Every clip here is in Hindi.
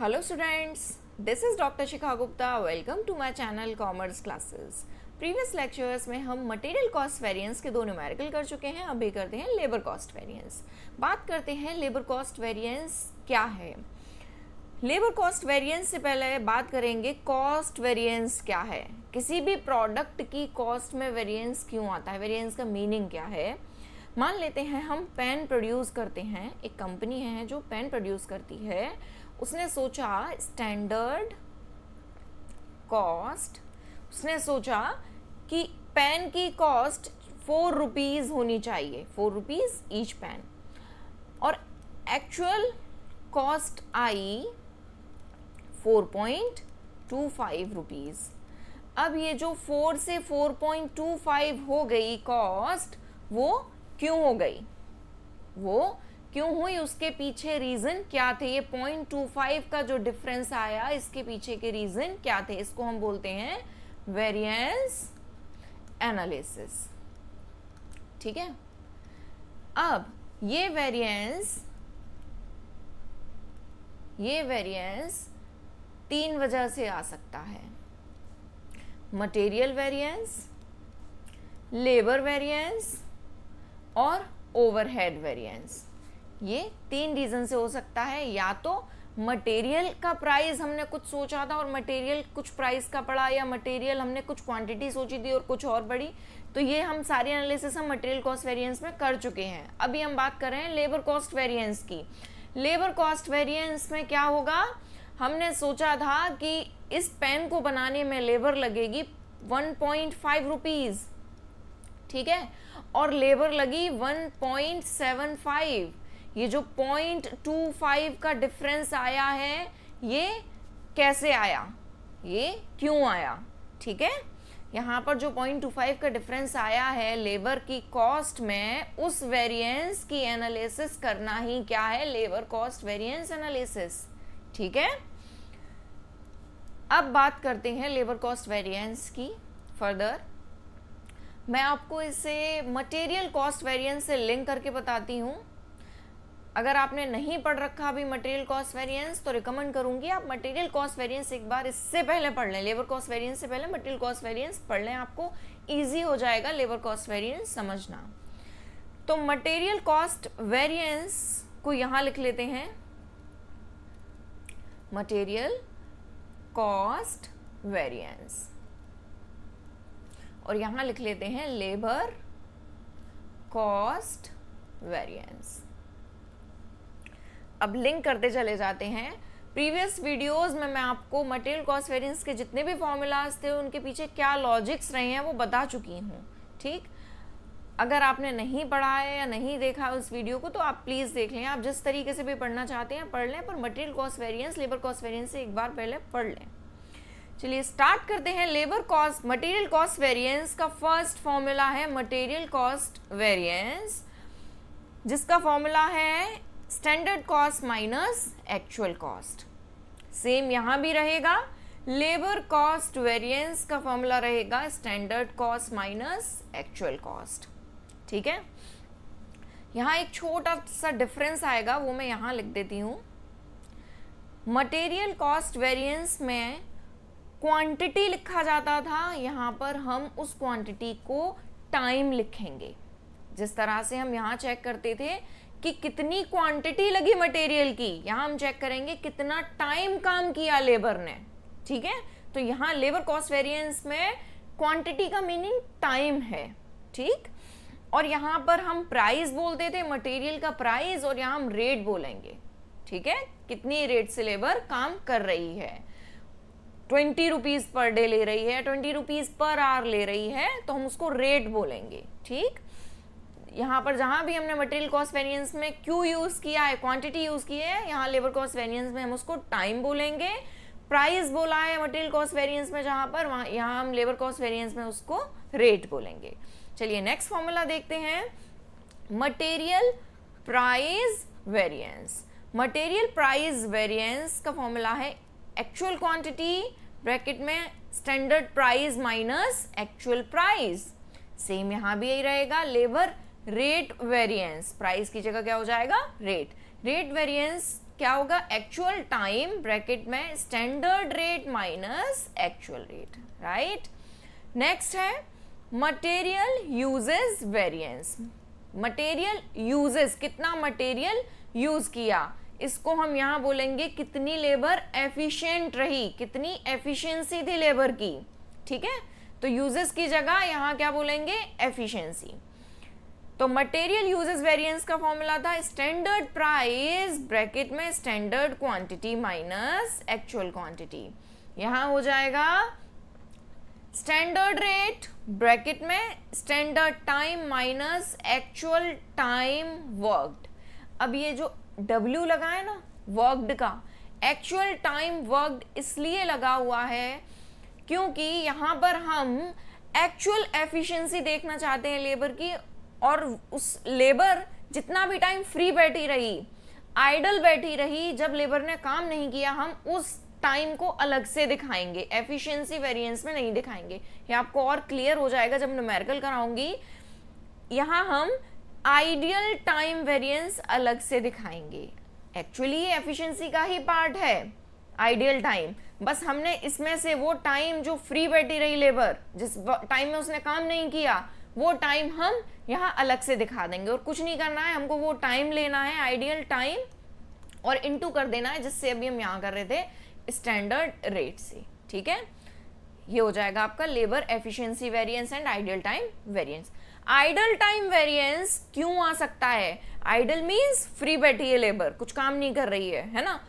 hello students this is doctor Shikha Gupta welcome to my channel commerce classes previous lectures में हम मटेरियल कॉस्ट वेरिएंस के दो न्यूमेरिकल कर चुके हैं अभी करते हैं लेबर कॉस्ट वेरिएंस बात करते हैं लेबर कॉस्ट वेरिएंस क्या है लेबर कॉस्ट वेरिएंस से पहले बात करेंगे कॉस्ट वेरियंस क्या है किसी भी प्रोडक्ट की कॉस्ट में वेरियंस क्यों आता है वेरियंस का मीनिंग क्या है मान लेते हैं हम पेन प्रोड्यूस करते हैं एक कंपनी है जो पेन प्रोड्यूस करती है उसने सोचा स्टैंडर्ड कॉस्ट उसने सोचा कि पेन की कॉस्ट फोर रुपीज़ होनी चाहिए फोर रुपीज़ ईच पेन और एक्चुअल कॉस्ट आई four point two five rupees अब ये जो फोर से फोर पॉइंट टू फाइव हो गई कॉस्ट वो क्यों हो गई वो क्यों हुई उसके पीछे रीज़न क्या थे ये पॉइंट टू फाइव का जो डिफरेंस आया इसके पीछे के रीज़न क्या थे इसको हम बोलते हैं वेरियंस एनालिसिस ठीक है अब ये वेरियंस ये वेरियंस तीन वजह से आ सकता है मटेरियल वेरियंस लेबर वेरियंस और ओवरहेड वेरियंस ये तीन रीज़न से हो सकता है या तो मटेरियल का प्राइस हमने कुछ सोचा था और मटेरियल कुछ प्राइस का पड़ा या मटेरियल हमने कुछ क्वांटिटी सोची थी और कुछ और बढ़ी तो ये हम सारी एनालिसिस हम मटेरियल कॉस्ट वेरिएंस में कर चुके हैं अभी हम बात कर रहे हैं लेबर कॉस्ट वेरिएंस की लेबर कॉस्ट वेरिएंस में क्या होगा हमने सोचा था कि इस पेन को बनाने में लेबर लगेगी वन पॉइंट ठीक है और लेबर लगी वन ये जो पॉइंट टू फाइव का डिफरेंस आया है ये कैसे आया ये क्यों आया ठीक है यहाँ पर जो पॉइंट टू फाइव का डिफरेंस आया है लेबर की कॉस्ट में उस वेरिएंस की एनालिसिस करना ही क्या है लेबर कॉस्ट वेरिएंस एनालिसिस ठीक है अब बात करते हैं लेबर कॉस्ट वेरिएंस की फर्दर मैं आपको इसे मटेरियल कॉस्ट वेरिएंस से लिंक करके बताती हूँ अगर आपने नहीं पढ़ रखा अभी मटेरियल कॉस्ट वेरिएंस तो रिकमेंड करूंगी आप मटेरियल कॉस्ट वेरिएंस एक बार इससे पहले पढ़ लें लेबर कॉस्ट वेरिएंस से पहले मटेरियल कॉस्ट वेरिएंस पढ़ लें आपको ईजी हो जाएगा लेबर कॉस्ट वेरिएंस समझना तो मटेरियल कॉस्ट वेरिएंस को यहां लिख लेते हैं मटेरियल कॉस्ट वेरियंस और यहां लिख लेते हैं लेबर कॉस्ट वेरियंस अब लिंक करते चले जाते हैं प्रीवियस वीडियोस में मैं आपको मटेरियल कॉस्ट वेरियंस के जितने भी फॉर्मूलाज थे उनके पीछे क्या लॉजिक्स रहे हैं वो बता चुकी हूँ ठीक अगर आपने नहीं पढ़ा है या नहीं देखा उस वीडियो को तो आप प्लीज़ देख लें आप जिस तरीके से भी पढ़ना चाहते हैं पढ़ लें पर material cost variance labour cost variance से एक बार पहले पढ़ लें चलिए स्टार्ट करते हैं labour cost material cost variance का फर्स्ट फॉर्मूला है मटेरियल कॉस्ट वेरियंस जिसका फॉर्मूला है standard cost minus actual cost same यहां भी रहेगा लेबर कॉस्ट वेरिएंस का फॉर्मूला रहेगा standard cost minus actual cost ठीक है यहां एक छोटा सा डिफरेंस आएगा वो मैं यहां लिख देती हूँ मटेरियल कॉस्ट वेरिएंस में क्वांटिटी लिखा जाता था यहां पर हम उस क्वांटिटी को टाइम लिखेंगे जिस तरह से हम यहां चेक करते थे कि कितनी क्वांटिटी लगी मटेरियल की यहां हम चेक करेंगे कितना टाइम काम किया लेबर ने ठीक है तो यहां लेबर कॉस्ट वेरिएंस में क्वांटिटी का मीनिंग टाइम है ठीक और यहां पर हम प्राइस बोलते थे मटेरियल का प्राइस और यहां हम रेट बोलेंगे ठीक है कितनी रेट से लेबर काम कर रही है ट्वेंटी रुपीज़ पर डे ले रही है ट्वेंटी रुपीज़ पर आवर ले रही है तो हम उसको रेट बोलेंगे ठीक यहाँ पर जहाँ भी हमने मटेरियल कॉस्ट वेरिएंस में क्यू यूज़ किया है क्वांटिटी यूज़ की है यहाँ लेबर कॉस्ट वेरिएंस में हम उसको टाइम बोलेंगे प्राइस बोला है मटेरियल कॉस्ट वेरिएंस में जहाँ पर वहाँ यहाँ हम लेबर कॉस्ट वेरिएंस में उसको रेट बोलेंगे चलिए नेक्स्ट फॉर्मूला देखते हैं material price variance material price variance का फॉर्मूला है एक्चुअल क्वांटिटी ब्रैकेट में standard price minus actual price same यहाँ भी यही रहेगा लेबर रेट वेरिएंस प्राइस की जगह क्या हो जाएगा रेट रेट वेरिएंस क्या होगा एक्चुअल टाइम ब्रैकेट में standard rate minus actual rate right next है material usage variance material usage कितना मटेरियल यूज किया इसको हम यहां बोलेंगे कितनी लेबर एफिशिएंट रही कितनी एफिशिएंसी थी लेबर की ठीक है तो यूजेस की जगह यहां क्या बोलेंगे एफिशिएंसी तो मटेरियल यूजेस वेरिएंस का फॉर्मूला था स्टैंडर्ड प्राइस ब्रैकेट में standard quantity minus actual quantity यहां हो जाएगा स्टैंडर्ड रेट ब्रैकेट में standard time minus actual time worked अब ये जो W लगा है ना वर्कड का एक्चुअल टाइम वर्कड इसलिए लगा हुआ है क्योंकि यहां पर हम एक्चुअल एफिशिएंसी देखना चाहते हैं लेबर की और उस लेबर जितना भी टाइम फ्री बैठी रही आइडल बैठी रही जब लेबर ने काम नहीं किया हम उस टाइम को अलग से दिखाएंगे एफिशिएंसी वेरिएंस में नहीं दिखाएंगे ये आपको और क्लियर हो जाएगा जब न्यूमेरिकल कराऊंगी यहाँ हम आइडियल टाइम वेरिएंस अलग से दिखाएंगे एक्चुअली ये एफिशिएंसी का ही पार्ट है आइडियल टाइम बस हमने इसमें से वो टाइम जो फ्री बैठी रही लेबर जिस टाइम में उसने काम नहीं किया वो टाइम हम यहाँ अलग से दिखा देंगे और कुछ नहीं करना है हमको वो टाइम लेना है आइडियल टाइम और इनटू कर देना है जिससे अभी हम यहाँ कर रहे थे स्टैंडर्ड रेट से ठीक है ये हो जाएगा आपका labour efficiency variance and ideal time variance idle time variance क्यों आ सकता है आइडल मीन्स फ्री बैठी है लेबर कुछ काम नहीं कर रही है है ना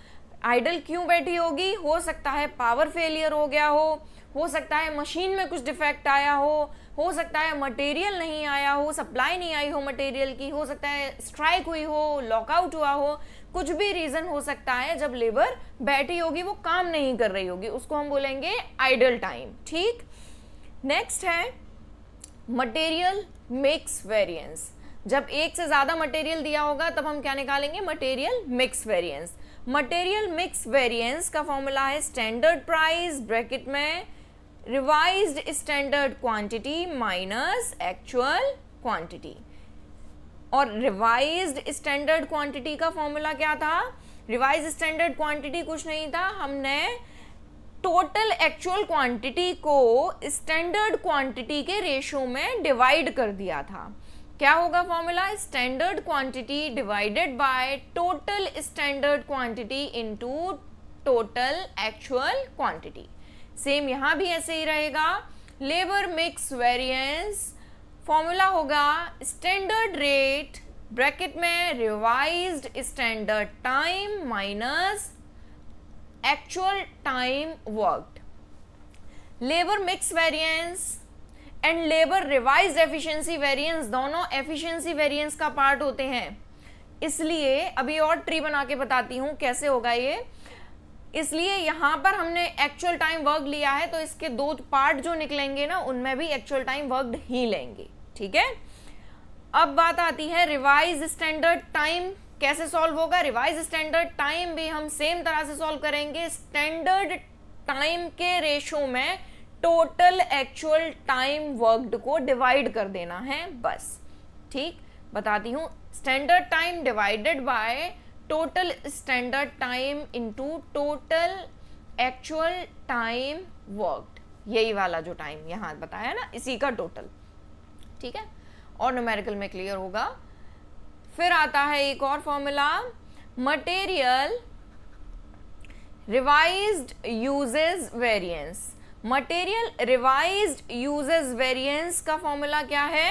आइडल क्यों बैठी होगी हो सकता है पावर फेलियर हो गया हो हो सकता है मशीन में कुछ डिफेक्ट आया हो हो सकता है मटेरियल नहीं आया हो सप्लाई नहीं आई हो मटेरियल की हो सकता है स्ट्राइक हुई हो लॉकआउट हुआ हो कुछ भी रीज़न हो सकता है जब लेबर बैठी होगी वो काम नहीं कर रही होगी उसको हम बोलेंगे आइडल टाइम ठीक नेक्स्ट है मटेरियल मिक्स वेरिएंस जब एक से ज़्यादा मटेरियल दिया होगा तब हम क्या निकालेंगे material mix variance material mix variance का फॉर्मूला है स्टैंडर्ड प्राइस ब्रैकेट में revised standard quantity minus actual quantity और revised standard quantity का फॉर्मूला क्या था revised standard quantity कुछ नहीं था हमने टोटल एक्चुअल क्वान्टिटी को स्टैंडर्ड क्वान्टिटी के रेशो में डिवाइड कर दिया था क्या होगा formula standard quantity divided by total standard quantity into total actual quantity same यहाँ भी ऐसे ही रहेगा लेबर मिक्स वेरिएंस फॉर्मूला होगा स्टैंडर्ड रेट ब्रैकेट में revised standard time minus actual time worked labour mix variance and labour revise efficiency variance दोनों एफिशिएंसी वेरिएंस का पार्ट होते हैं इसलिए अभी और ट्री बना के बताती हूँ कैसे होगा ये इसलिए यहाँ पर हमने एक्चुअल टाइम वर्क लिया है तो इसके दो पार्ट जो निकलेंगे ना उनमें भी एक्चुअल टाइम वर्क ही लेंगे ठीक है अब बात आती है रिवाइज स्टैंडर्ड टाइम कैसे सॉल्व होगा रिवाइज स्टैंडर्ड टाइम भी हम सेम तरह से सॉल्व करेंगे स्टैंडर्ड टाइम के रेशो में टोटल एक्चुअल टाइम वर्कड को डिवाइड कर देना है बस ठीक बताती हूँ standard time divided by total standard time into total actual time worked यही वाला जो टाइम यहाँ बताया ना इसी का टोटल ठीक है और न्यूमेरिकल में क्लियर होगा फिर आता है एक और formula material revised usage variance material revised usage variance का फॉर्मूला क्या है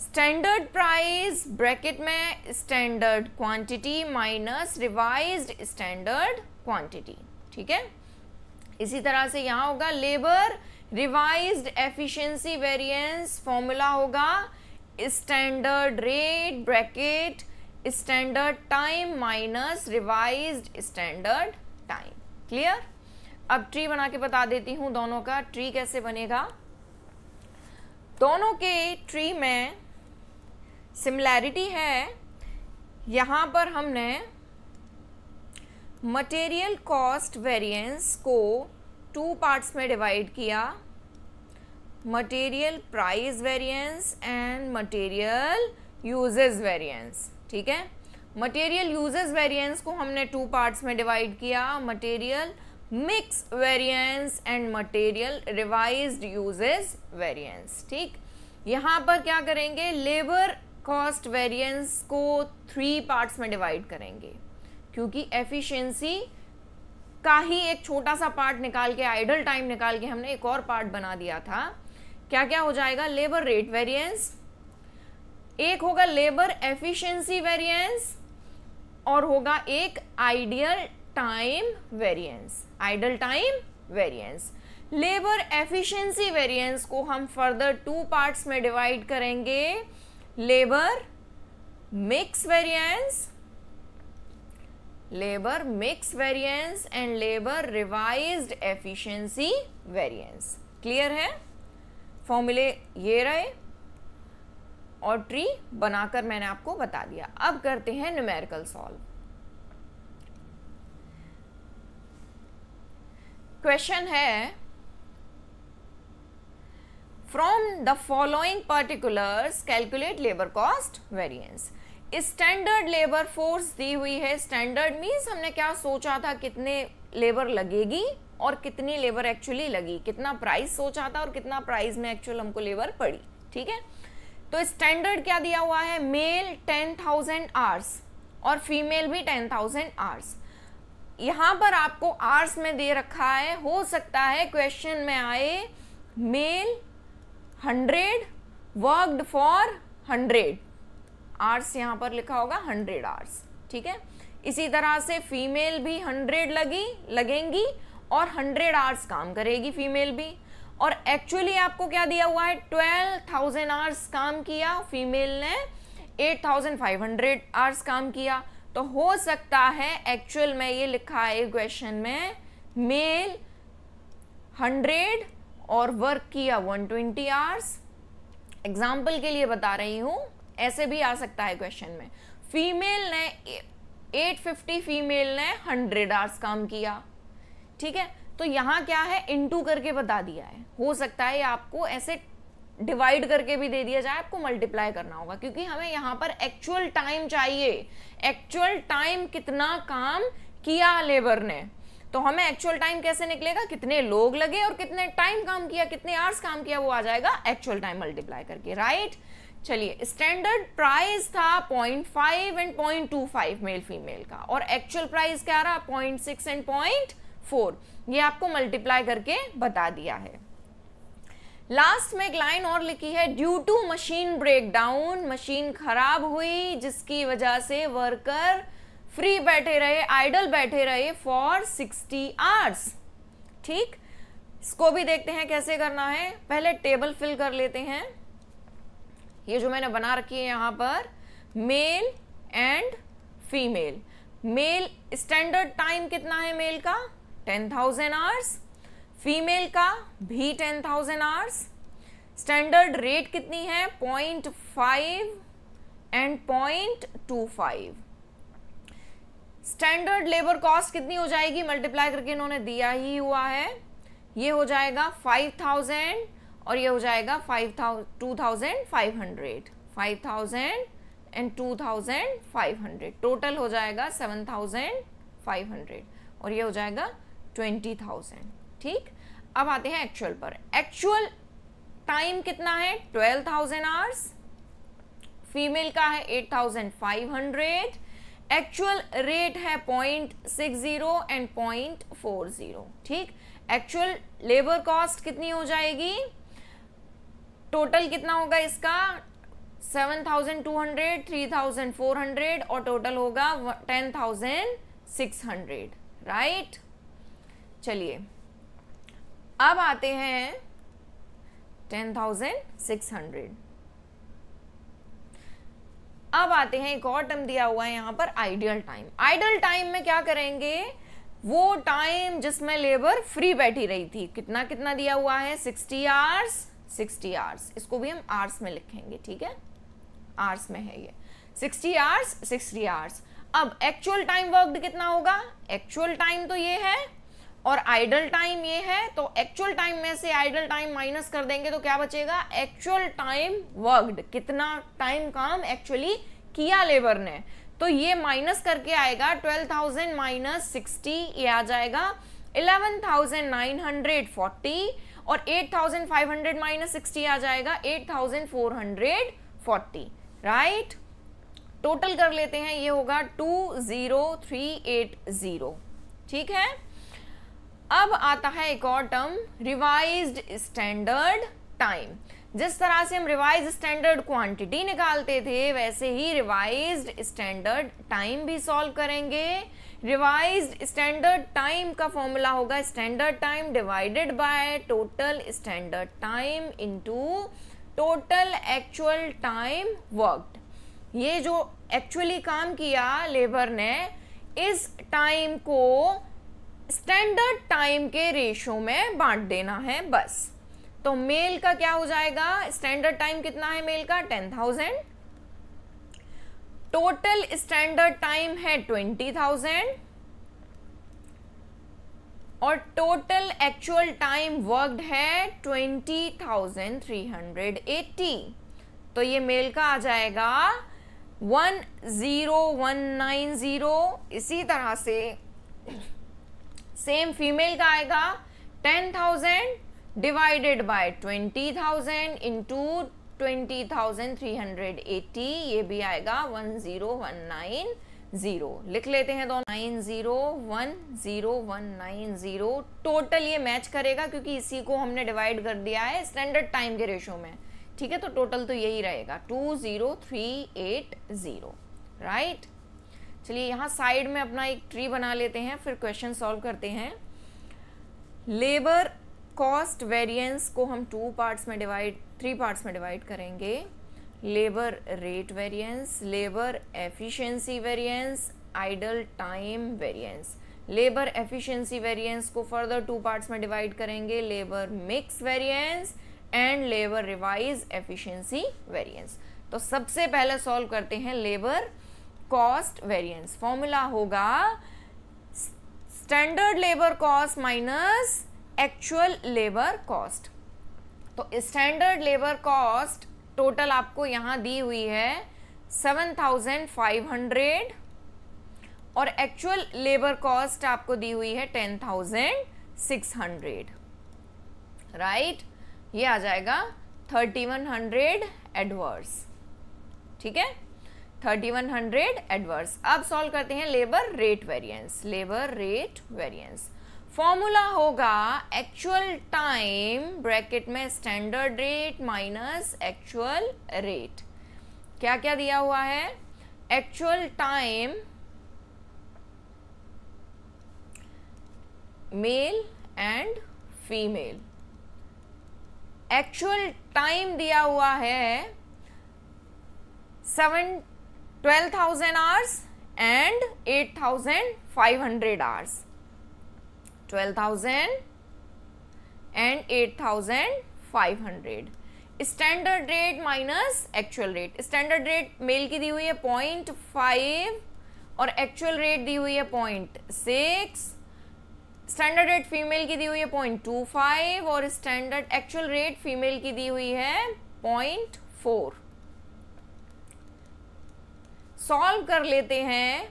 स्टैंडर्ड प्राइस ब्रैकेट में standard quantity minus revised standard quantity ठीक है इसी तरह से यहां होगा labour revised efficiency variance formula होगा standard rate bracket standard time minus revised standard time clear अब ट्री बना के बता देती हूं दोनों का ट्री कैसे बनेगा दोनों के ट्री में सिमिलैरिटी है यहाँ पर हमने मटेरियल कॉस्ट वेरिएंस को टू पार्ट्स में डिवाइड किया material price variance and material usage variance ठीक है मटेरियल यूजेस वेरिएंस को हमने टू पार्ट्स में डिवाइड किया material mix variance and material revised usage variance ठीक यहाँ पर क्या करेंगे लेबर कॉस्ट वेरिएंस को थ्री पार्ट्स में डिवाइड करेंगे क्योंकि एफिशिएंसी का ही एक छोटा सा पार्ट निकाल के आइडल टाइम निकाल के हमने एक और पार्ट बना दिया था क्या क्या हो जाएगा लेबर रेट वेरिएंस एक होगा लेबर एफिशिएंसी वेरिएंस और होगा एक ideal time variance idle time variance labour efficiency variance को हम फर्दर टू पार्ट्स में डिवाइड करेंगे labour mix variance labour mix variance and labour revised efficiency variance clear है फॉर्मूले ये रहे और ट्री बनाकर मैंने आपको बता दिया अब करते हैं न्यूमेरिकल सॉल्व क्वेश्चन है from the following particulars calculate labour cost variance standard labour force दी हुई है स्टैंडर्ड मीन्स हमने क्या सोचा था कितने लेबर लगेगी और कितनी लेबर एक्चुअली लगी कितना प्राइस सोचा था और कितना प्राइस में एक्चुअल हमको लेबर पड़ी ठीक है तो स्टैंडर्ड क्या दिया हुआ है मेल टेन थाउजेंड आर्स और फीमेल भी टेन थाउजेंड आर्स यहाँ पर आपको आर्स में दे रखा है हो सकता है क्वेश्चन में आए male hundred worked for hundred hours यहां पर लिखा होगा हंड्रेड आर्स ठीक है इसी तरह से फीमेल भी हंड्रेड लगी लगेंगी और हंड्रेड आवर्स काम करेगी फीमेल भी और एक्चुअली आपको क्या दिया हुआ है ट्वेल्व थाउजेंड आवर्स काम किया फीमेल ने eight thousand five hundred hours काम किया तो हो सकता है एक्चुअल में ये लिखा है क्वेश्चन में मेल हंड्रेड और वर्क किया 120 ट्वेंटी आवर्स एग्जाम्पल के लिए बता रही हूँ ऐसे भी आ सकता है क्वेश्चन में फीमेल ने 850 फीमेल ने 100 आवर्स काम किया ठीक है तो यहाँ क्या है इनटू करके बता दिया है हो सकता है आपको ऐसे डिवाइड करके भी दे दिया जाए आपको मल्टीप्लाई करना होगा क्योंकि हमें यहाँ पर एक्चुअल टाइम चाहिए एक्चुअल टाइम कितना काम किया लेबर ने तो हमें एक्चुअल टाइम कैसे निकलेगा कितने लोग लगे और कितने टाइम काम किया कितने आवर्स काम किया वो आ जाएगा एक्चुअल टाइम मल्टीप्लाई करके राइट चलिए स्टैंडर्ड प्राइस था 0.5 एंड 0.25 मेल फीमेल का और एक्चुअल प्राइस क्या रहा 0.6 एंड 0.4 ये आपको मल्टीप्लाई करके बता दिया है लास्ट में एक लाइन और लिखी है due to machine breakdown machine खराब हुई जिसकी वजह से वर्कर फ्री बैठे रहे आइडल बैठे रहे फॉर सिक्सटी आवर्स ठीक इसको भी देखते हैं कैसे करना है पहले टेबल फिल कर लेते हैं ये जो मैंने बना रखी है यहां पर male and female male standard time कितना है मेल का टेन थाउजेंड आवर्स फीमेल का भी ten thousand hours standard rate कितनी है point five and point two five standard labour cost कितनी हो जाएगी मल्टीप्लाई करके इन्होंने दिया ही हुआ है ये हो जाएगा फाइव थाउजेंड और ये हो जाएगा five thou two thousand five hundred five thousand and two thousand five hundred total हो जाएगा सेवन थाउजेंड फाइव हंड्रेड और ये हो जाएगा ट्वेंटी थाउजेंड ठीक अब आते हैं एक्चुअल पर एक्चुअल टाइम कितना है ट्वेल्व थाउजेंड आवर्स फीमेल का है eight thousand five hundred actual rate है point six zero and point four zero ठीक एक्चुअल लेबर कॉस्ट कितनी हो जाएगी टोटल कितना होगा इसका seven thousand two hundred three thousand four hundred और टोटल होगा ten thousand six hundred right चलिए अब आते हैं टेन थाउजेंड सिक्स हंड्रेड अब आते हैं एक और टर्म दिया हुआ है यहाँ पर आइडियल टाइम आइडियल टाइम में क्या करेंगे वो टाइम जिसमें लेबर फ्री बैठी रही थी कितना कितना दिया हुआ है सिक्सटी आवर्स सिक्सटी आवर्स इसको भी हम आर्स में लिखेंगे ठीक है आर्स में है ये सिक्सटी आवर्स सिक्सटी आवर्स अब एक्चुअल टाइम वर्कड कितना होगा एक्चुअल टाइम तो ये है और आइडल टाइम ये है तो एक्चुअल टाइम में से आइडल टाइम माइनस कर देंगे तो क्या बचेगा एक्चुअल टाइम वर्कड कितना टाइम काम एक्चुअली किया लेबर ने तो ये माइनस करके आएगा 12,000 माइनस 60 ये आ जाएगा 11,940 और 8,500 माइनस 60 आ जाएगा 8,440 राइट टोटल कर लेते हैं ये होगा 20,380 ठीक है अब आता है एक और टर्म रिवाइज स्टैंडर्ड टाइम जिस तरह से हम रिवाइज स्टैंडर्ड क्वांटिटी निकालते थे वैसे ही रिवाइज स्टैंडर्ड टाइम भी सॉल्व करेंगे रिवाइज स्टैंडर्ड टाइम का फॉर्मूला होगा standard time divided by total standard time into total actual time worked ये जो एक्चुअली काम किया लेबर ने इस टाइम को स्टैंडर्ड टाइम के रेशो में बांट देना है बस तो मेल का क्या हो जाएगा स्टैंडर्ड टाइम कितना है मेल का ten thousand total standard time है ट्वेंटी थाउजेंड और टोटल एक्चुअल टाइम वर्कड है twenty thousand three hundred eighty तो ये मेल का आ जाएगा one zero one nine zero इसी तरह से सेम फीमेल का आएगा ten thousand divided by twenty thousand into twenty thousand three hundred eighty ये भी आएगा one zero one nine zero लिख लेते हैं दोनों nine zero one zero one nine zero total ये मैच करेगा क्योंकि इसी को हमने डिवाइड कर दिया है स्टैंडर्ड टाइम के रेशो में ठीक है तो टोटल तो यही रहेगा two zero three eight zero right चलिए यहाँ साइड में अपना एक ट्री बना लेते हैं फिर क्वेश्चन सॉल्व करते हैं लेबर कॉस्ट वेरिएंस को हम टू पार्ट्स में डिवाइड थ्री पार्ट्स में डिवाइड करेंगे labour rate variance labour efficiency variance idle time variance labour efficiency variance को फर्दर टू पार्ट्स में डिवाइड करेंगे labour mix variance and labour revise efficiency variance तो सबसे पहले सॉल्व करते हैं लेबर कॉस्ट वेरियंस फॉर्मूला होगा standard labour cost minus actual labour cost तो स्टैंडर्ड लेबर कॉस्ट टोटल आपको यहां दी हुई है सेवन थाउजेंड फाइव हंड्रेड और एक्चुअल लेबर कॉस्ट आपको दी हुई है ten thousand six hundred right ये आ जाएगा थर्टी वन हंड्रेड एडवर्स ठीक है 3100 एडवर्स अब सॉल्व करते हैं labour rate variance labour rate variance formula होगा एक्चुअल टाइम ब्रैकेट में standard rate minus actual rate क्या क्या दिया हुआ है actual time male and female actual time दिया हुआ है seven twelve thousand hours and eight thousand five hundred hours twelve thousand and eight thousand five hundred standard rate minus actual rate standard rate male की दी हुई है पॉइंट फाइव और एक्चुअल रेट दी हुई है point six standard rate female की दी हुई है पॉइंट टू फाइव और स्टैंडर्ड एक्चुअल रेट फीमेल की दी हुई है पॉइंट फोर सॉल्व कर लेते हैं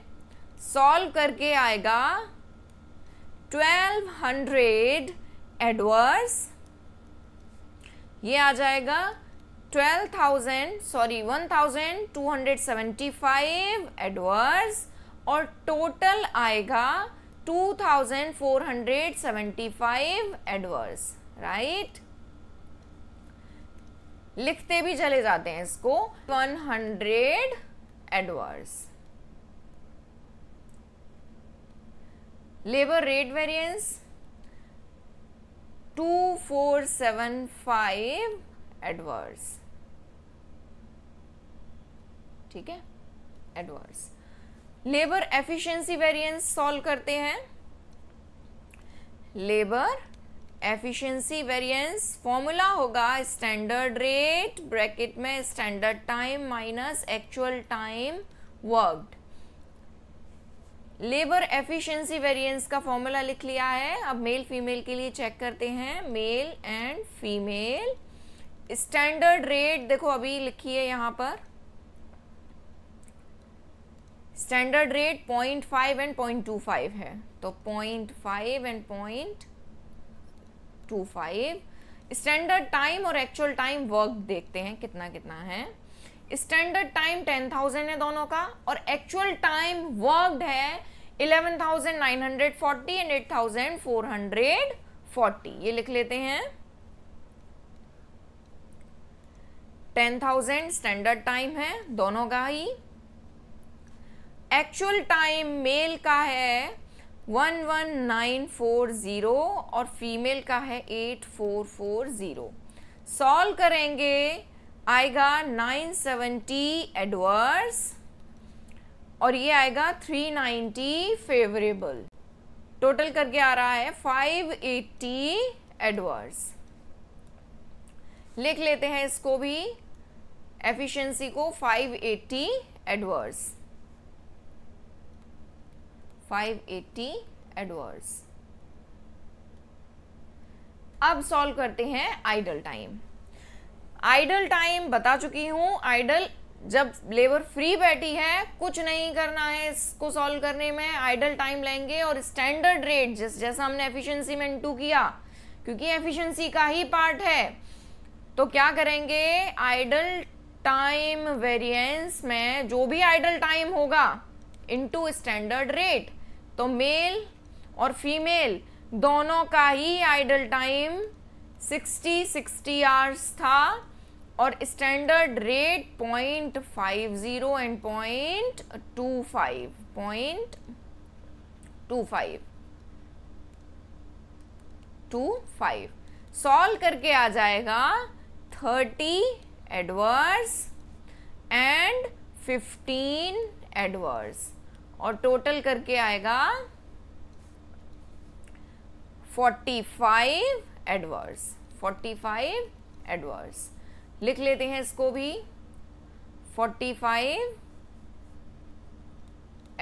सॉल्व करके आएगा ट्वेल्व हंड्रेड एडवर्स ये आ जाएगा twelve thousand sorry one thousand two hundred seventy five adverse और टोटल आएगा two thousand four hundred seventy five adverse right लिखते भी चले जाते हैं इसको one hundred adverse labour rate variance two four seven five adverse ठीक है adverse labour efficiency variance solve करते हैं लेबर एफिशिएंसी वेरिएंस फॉर्मूला होगा स्टैंडर्ड रेट ब्रैकेट में standard time minus actual time worked labour efficiency variance का फॉर्मूला लिख लिया है अब मेल फीमेल के लिए चेक करते हैं male and female standard rate देखो अभी लिखी है यहां पर standard rate point five and point two five है तो point five and point two five standard time और एक्चुअल टाइम वर्क देखते हैं कितना कितना है स्टैंडर्ड टाइम टेन थाउजेंड है दोनों का और एक्चुअल टाइम वर्कड है eleven thousand nine hundred forty and eight thousand four hundred forty ये लिख लेते हैं टेन थाउजेंड स्टैंडर्ड टाइम है दोनों का ही एक्चुअल टाइम मेल का है one one nine four zero और फीमेल का है eight four four zero solve करेंगे आएगा नाइन सेवेंटी एडवर्स और ये आएगा थ्री नाइन्टी फेवरेबल टोटल करके आ रहा है फाइव एट्टी एडवर्स लिख लेते हैं इसको भी एफिशिएंसी को फाइव एट्टी एडवर्स 580 एडवर्स अब सॉल्व करते हैं आइडल टाइम आइडल टाइम बता चुकी हूं आइडल जब लेबर फ्री बैठी है कुछ नहीं करना है इसको सॉल्व करने में आइडल टाइम लेंगे और स्टैंडर्ड रेट जिस जैसा हमने एफिशिएंसी में इंटू किया क्योंकि एफिशिएंसी का ही पार्ट है तो क्या करेंगे आइडल टाइम वेरिएंस में जो भी आइडल टाइम होगा इनटू स्टैंडर्ड रेट तो मेल और फीमेल दोनों का ही आइडल टाइम 60 60 आवर्स था और standard rate point five zero and point two five point two five two five solve करके आ जाएगा thirty adverse and fifteen adverse और टोटल करके आएगा forty five adverse forty five adverse लिख लेते हैं इसको भी फोर्टी फाइव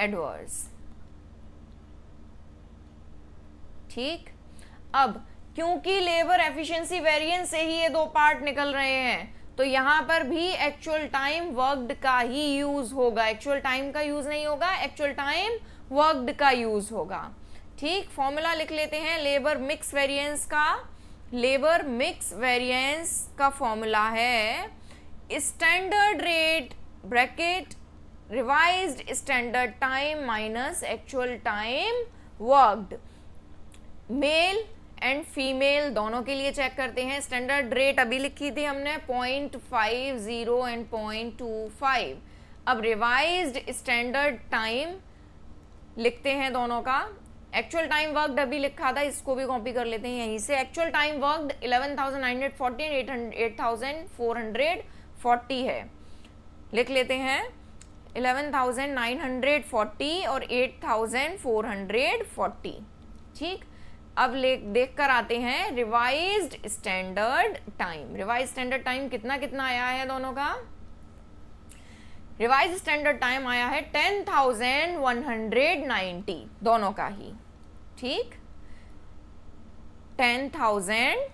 एडवर्स ठीक अब क्योंकि लेबर एफिशिएंसी वेरिएंस से ही ये दो पार्ट निकल रहे हैं तो यहाँ पर भी एक्चुअल टाइम वर्कड का ही यूज होगा एक्चुअल टाइम का यूज नहीं होगा एक्चुअल टाइम वर्कड का यूज होगा ठीक फॉर्मूला लिख लेते हैं लेबर मिक्स वेरिएंस का लेबर मिक्स वेरिएंस का फॉर्मूला है standard rate bracket revise standard time minus actual time worked male and female दोनों के लिए चेक करते हैं स्टैंडर्ड रेट अभी लिखी थी हमने point five zero and point two five अब रिवाइज स्टैंडर्ड टाइम लिखते हैं दोनों का एक्चुअल टाइम वर्कड अभी लिखा था इसको भी कॉपी कर लेते हैं यहीं से actual time worked eleven thousand nine है लिख लेते हैं 11,940 और 8,440 ठीक अब ले देख कर आते हैं revise standard time revise standard time कितना कितना आया है दोनों का रिवाइज स्टैंडर्ड टाइम आया है ten thousand one hundred ninety दोनों का ही ठीक ten thousand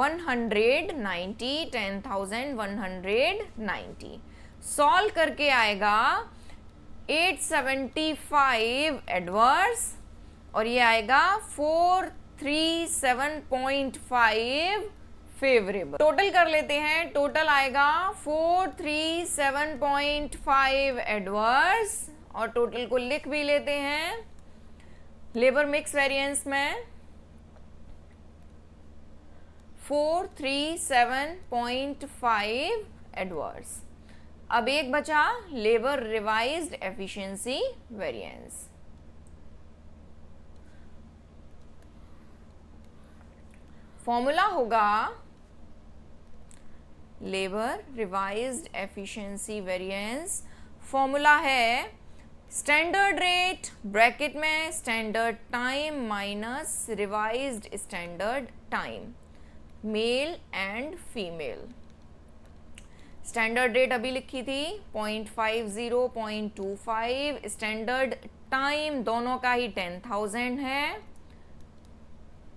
one hundred ninety ten thousand one hundred ninety solve करके आएगा एट सेवेंटी फाइव एडवर्स और ये आएगा four three seven point five favourable total कर लेते हैं टोटल आएगा four three seven point five adverse और टोटल को लिख भी लेते हैं लेबर मिक्स वेरिएंस में four three seven point five adverse अब एक बचा labour revised efficiency variance formula होगा labour revised efficiency variance formula है स्टैंडर्ड रेट ब्रैकेट में standard time minus revised standard time male and female standard rate अभी लिखी थी point five zero point two five standard time दोनों का ही टेन थाउजेंड है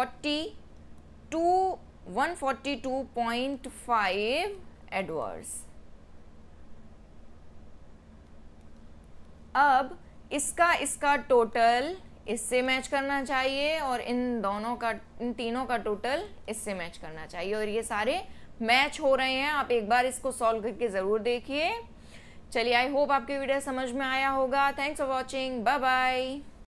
142.5 two one forty two point five adverse अब इसका इसका टोटल इससे मैच करना चाहिए और इन दोनों का इन तीनों का टोटल इससे मैच करना चाहिए और ये सारे मैच हो रहे हैं आप एक बार इसको सॉल्व करके ज़रूर देखिए चलिए आई होप आपकी वीडियो समझ में आया होगा thanks for watching bye bye